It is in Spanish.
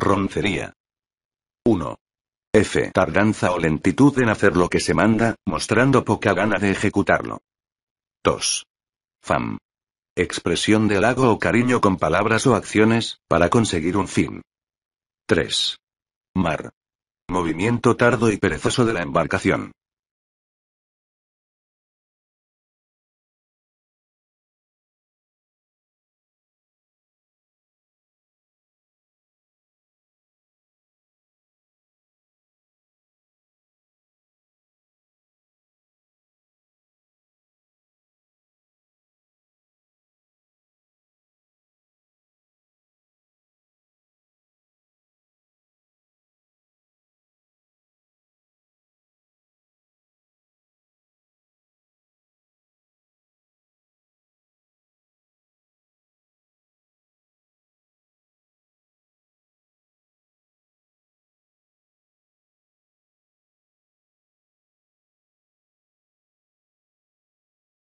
Roncería. 1. F. Tardanza o lentitud en hacer lo que se manda, mostrando poca gana de ejecutarlo. 2. Fam. Expresión de halago o cariño con palabras o acciones, para conseguir un fin. 3. Mar. Movimiento tardo y perezoso de la embarcación.